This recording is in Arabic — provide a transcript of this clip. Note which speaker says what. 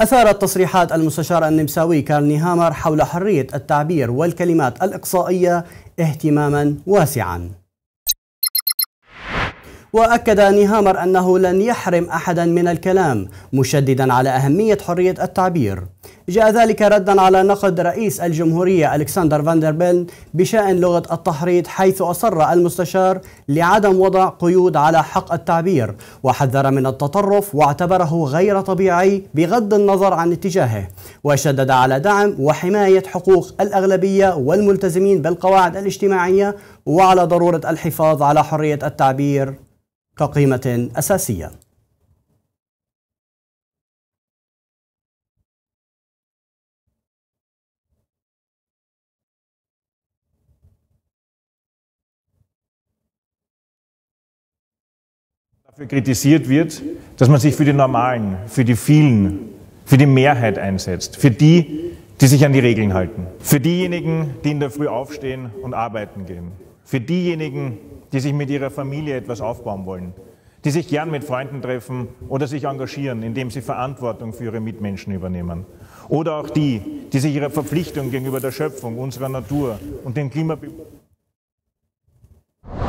Speaker 1: أثارت تصريحات المستشار النمساوي كارل نيهامر حول حرية التعبير والكلمات الإقصائية اهتماما واسعا وأكد نيهامر أنه لن يحرم أحدا من الكلام مشددا على أهمية حرية التعبير جاء ذلك ردا على نقد رئيس الجمهورية ألكسندر فاندربيل بشأن لغة التحريض حيث أصر المستشار لعدم وضع قيود على حق التعبير وحذر من التطرف واعتبره غير طبيعي بغض النظر عن اتجاهه وشدد على دعم وحماية حقوق الأغلبية والملتزمين بالقواعد الاجتماعية وعلى ضرورة الحفاظ على حرية التعبير كقيمة أساسية
Speaker 2: dafür kritisiert wird, dass man sich für die Normalen, für die vielen, für die Mehrheit einsetzt, für die, die sich an die Regeln halten, für diejenigen, die in der Früh aufstehen und arbeiten gehen, für diejenigen, die sich mit ihrer Familie etwas aufbauen wollen, die sich gern mit Freunden treffen oder sich engagieren, indem sie Verantwortung für ihre Mitmenschen übernehmen. Oder auch die, die sich ihrer Verpflichtung gegenüber der Schöpfung, unserer Natur und dem Klima